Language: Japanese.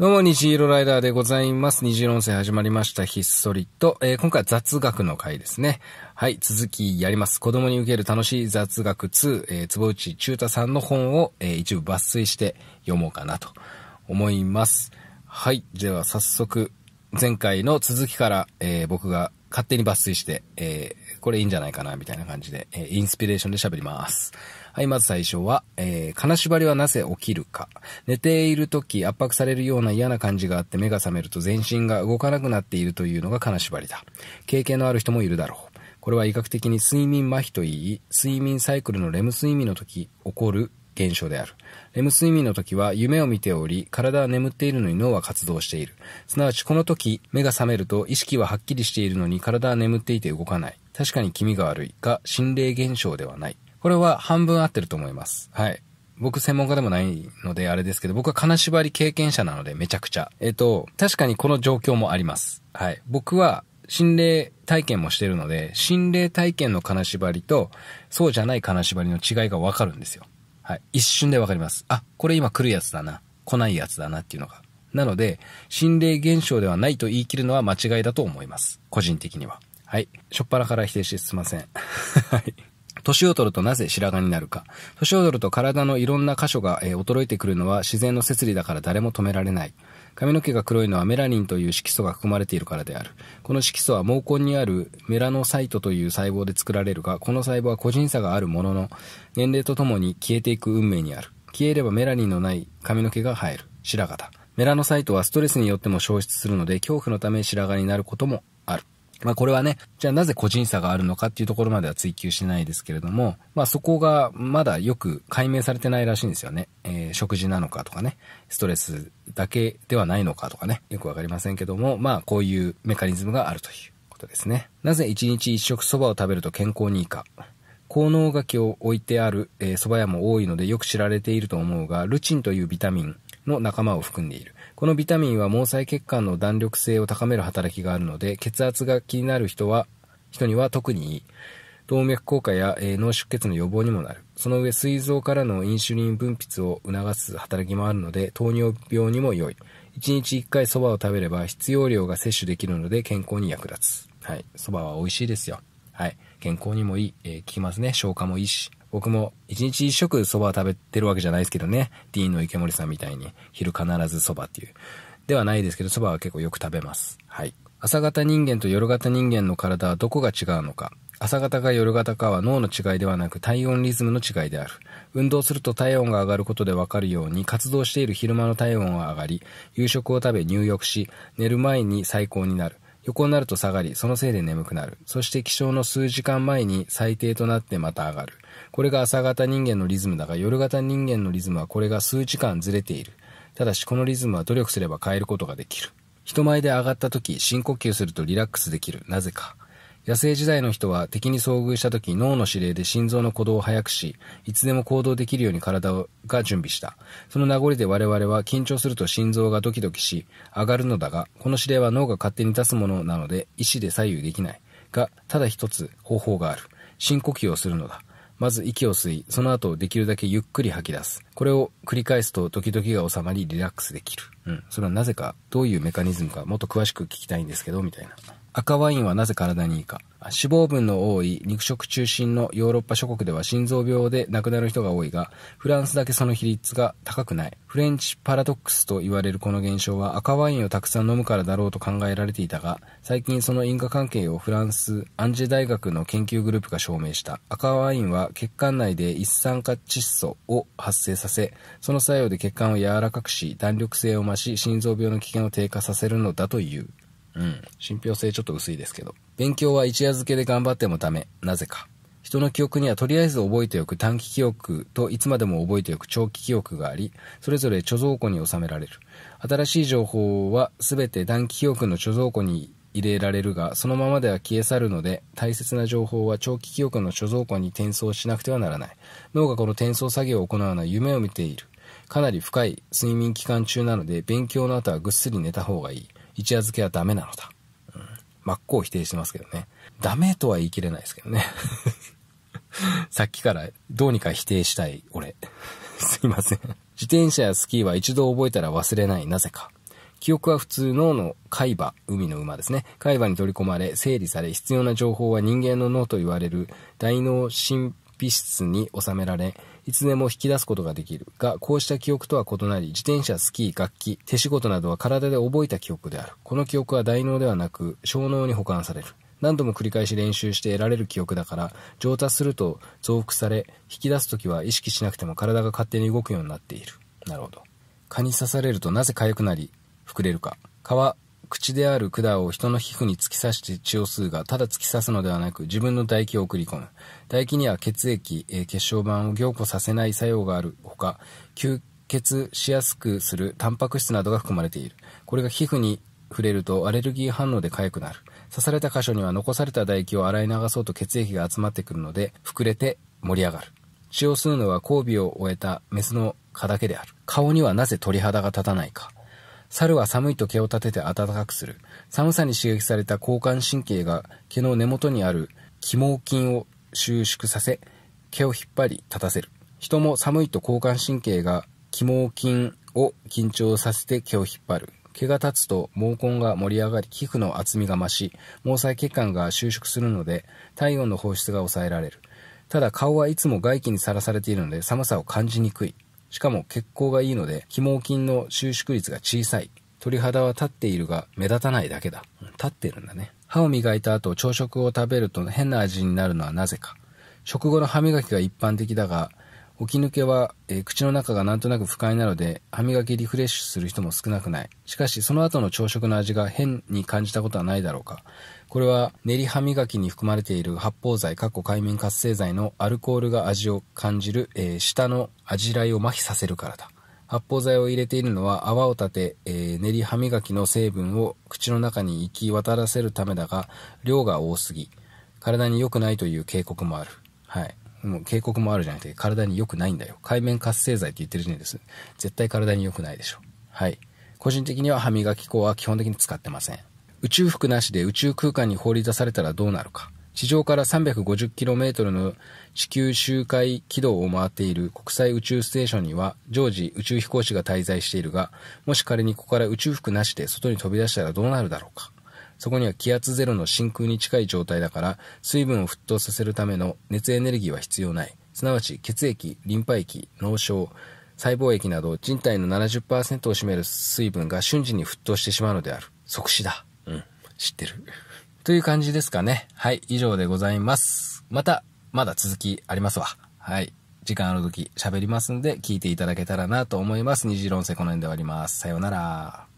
どうも、虹色ライダーでございます。虹色音声始まりました。ひっそりと。えー、今回は雑学の回ですね。はい、続きやります。子供に受ける楽しい雑学2、えー、坪内中太さんの本を、えー、一部抜粋して読もうかなと思います。はい、では早速、前回の続きから、えー、僕が勝手に抜粋して、えー、これいいんじゃないかな、みたいな感じで、えー、インスピレーションで喋ります。はい、まず最初は、えー、金縛りはなぜ起きるか。寝ている時、圧迫されるような嫌な感じがあって目が覚めると全身が動かなくなっているというのが金縛りだ。経験のある人もいるだろう。これは医学的に睡眠麻痺といい、睡眠サイクルのレム睡眠の時起こる現象である。レム睡眠の時は夢を見ており、体は眠っているのに脳は活動している。すなわちこの時、目が覚めると意識ははっきりしているのに体は眠っていて動かない。確かに気味が悪いが、心霊現象ではない。これは半分合ってると思います。はい。僕専門家でもないのであれですけど、僕は金縛り経験者なのでめちゃくちゃ。えっと、確かにこの状況もあります。はい。僕は心霊体験もしてるので、心霊体験の金縛りと、そうじゃない金縛りの違いがわかるんですよ。はい。一瞬でわかります。あ、これ今来るやつだな。来ないやつだなっていうのが。なので、心霊現象ではないと言い切るのは間違いだと思います。個人的には。はい。しょっぱらから否定してすいません。はい。年を取るとなぜ白髪になるか。年を取ると体のいろんな箇所が、え衰えてくるのは自然の摂理だから誰も止められない。髪の毛が黒いのはメラニンという色素が含まれているからである。この色素は毛根にあるメラノサイトという細胞で作られるが、この細胞は個人差があるものの、年齢とともに消えていく運命にある。消えればメラニンのない髪の毛が生える。白髪だ。メラノサイトはストレスによっても消失するので、恐怖のため白髪になることもある。まあこれはね、じゃあなぜ個人差があるのかっていうところまでは追求しないですけれども、まあそこがまだよく解明されてないらしいんですよね。えー、食事なのかとかね、ストレスだけではないのかとかね、よくわかりませんけども、まあこういうメカニズムがあるということですね。なぜ1日1食蕎麦を食べると健康にいいか。効能キを置いてある、えー、蕎麦屋も多いのでよく知られていると思うが、ルチンというビタミンの仲間を含んでいる。このビタミンは毛細血管の弾力性を高める働きがあるので、血圧が気になる人は、人には特にいい。動脈硬化や、えー、脳出血の予防にもなる。その上、膵臓からのインシュリン分泌を促す働きもあるので、糖尿病にも良い。1日1回蕎麦を食べれば必要量が摂取できるので健康に役立つ。はい。蕎麦は美味しいですよ。はい。健康にもいい。えー、効きますね。消化もいいし。僕も一日一食蕎麦食べてるわけじゃないですけどね。ディーンの池森さんみたいに、昼必ず蕎麦っていう。ではないですけど、蕎麦は結構よく食べます。はい。朝型人間と夜型人間の体はどこが違うのか。朝型か夜型かは脳の違いではなく体温リズムの違いである。運動すると体温が上がることでわかるように活動している昼間の体温は上がり、夕食を食べ入浴し、寝る前に最高になる。横になると下がり、そのせいで眠くなる。そして起床の数時間前に最低となってまた上がる。これが朝型人間のリズムだが、夜型人間のリズムはこれが数時間ずれている。ただし、このリズムは努力すれば変えることができる。人前で上がった時、深呼吸するとリラックスできる。なぜか。野生時代の人は敵に遭遇した時脳の指令で心臓の鼓動を速くしいつでも行動できるように体が準備したその名残で我々は緊張すると心臓がドキドキし上がるのだがこの指令は脳が勝手に出すものなので意思で左右できないがただ一つ方法がある深呼吸をするのだまず息を吸い、その後できるだけゆっくり吐き出す。これを繰り返すと時々が収まりリラックスできる。うん。それはなぜか、どういうメカニズムかもっと詳しく聞きたいんですけど、みたいな。赤ワインはなぜ体にいいか脂肪分の多い肉食中心のヨーロッパ諸国では心臓病で亡くなる人が多いがフランスだけその比率が高くないフレンチパラドックスと言われるこの現象は赤ワインをたくさん飲むからだろうと考えられていたが最近その因果関係をフランスアンジェ大学の研究グループが証明した赤ワインは血管内で一酸化窒素を発生させその作用で血管を柔らかくし弾力性を増し心臓病の危険を低下させるのだといううん。信憑性ちょっと薄いですけど。勉強は一夜漬けで頑張ってもダメ。なぜか。人の記憶にはとりあえず覚えておく短期記憶といつまでも覚えておく長期記憶があり、それぞれ貯蔵庫に収められる。新しい情報は全て短期記憶の貯蔵庫に入れられるが、そのままでは消え去るので、大切な情報は長期記憶の貯蔵庫に転送しなくてはならない。脳がこの転送作業を行うのは夢を見ている。かなり深い睡眠期間中なので、勉強の後はぐっすり寝た方がいい。一夜漬けはダメなのだ。うん、真っ向を否定してますけどね。ダメとは言い切れないですけどね。さっきからどうにか否定したい俺。すいません。自転車やスキーは一度覚えたら忘れない、なぜか。記憶は普通脳の海馬、海の馬ですね。海馬に取り込まれ、整理され、必要な情報は人間の脳と言われる大脳神秘質に収められ、いつでも引き出すことができるが、こうした記憶とは異なり、自転車、スキー、楽器、手仕事などは体で覚えた記憶である。この記憶は大脳ではなく、小脳に保管される。何度も繰り返し練習して得られる記憶だから上達すると増幅され引き出す時は意識しなくても体が勝手に動くようになっているなるほど蚊に刺されるとなぜ痒くなり膨れるか蚊は口である管を人の皮膚に突き刺して血を吸うが、ただ突き刺すのではなく、自分の唾液を送り込む。唾液には血液、え血小板を凝固させない作用があるほか、吸血しやすくするタンパク質などが含まれている。これが皮膚に触れるとアレルギー反応で痒くなる。刺された箇所には残された唾液を洗い流そうと血液が集まってくるので、膨れて盛り上がる。血を吸うのは交尾を終えたメスの蚊だけである。顔にはなぜ鳥肌が立たないか。猿は寒いと毛を立てて暖かくする。寒さに刺激された交感神経が毛の根元にある毛筋を収縮させ、毛を引っ張り立たせる。人も寒いと交感神経が毛筋を緊張させて毛を引っ張る。毛が立つと毛根が盛り上がり皮膚の厚みが増し毛細血管が収縮するので体温の放出が抑えられるただ顔はいつも外気にさらされているので寒さを感じにくいしかも血行がいいので、肝毛筋の収縮率が小さい。鳥肌は立っているが目立たないだけだ。立ってるんだね。歯を磨いた後朝食を食べると変な味になるのはなぜか。食後の歯磨きが一般的だが、起き抜けは、えー、口の中がなんとなく不快なので、歯磨きリフレッシュする人も少なくない。しかし、その後の朝食の味が変に感じたことはないだろうか。これは、練り歯磨きに含まれている発泡剤、かっこ海面活性剤のアルコールが味を感じる、えー、舌の味らいを麻痺させるからだ。発泡剤を入れているのは泡を立て、えー、練り歯磨きの成分を口の中に行き渡らせるためだが、量が多すぎ、体に良くないという警告もある。はい。もう警告もあるじゃなくて、体に良くないんだよ。海面活性剤って言ってる時点です。絶対体に良くないでしょ。はい。個人的には歯磨き粉は基本的に使ってません。宇宙服なしで宇宙空間に放り出されたらどうなるか。地上から 350km の地球周回軌道を回っている国際宇宙ステーションには常時宇宙飛行士が滞在しているが、もし仮にここから宇宙服なしで外に飛び出したらどうなるだろうか。そこには気圧ゼロの真空に近い状態だから、水分を沸騰させるための熱エネルギーは必要ない。すなわち血液、リンパ液、脳症、細胞液など人体の70%を占める水分が瞬時に沸騰してしまうのである。即死だ。うん。知ってる。という感じですかね。はい。以上でございます。また、まだ続きありますわ。はい。時間ある時喋りますんで聞いていただけたらなと思います。次論戦この辺で終わります。さようなら。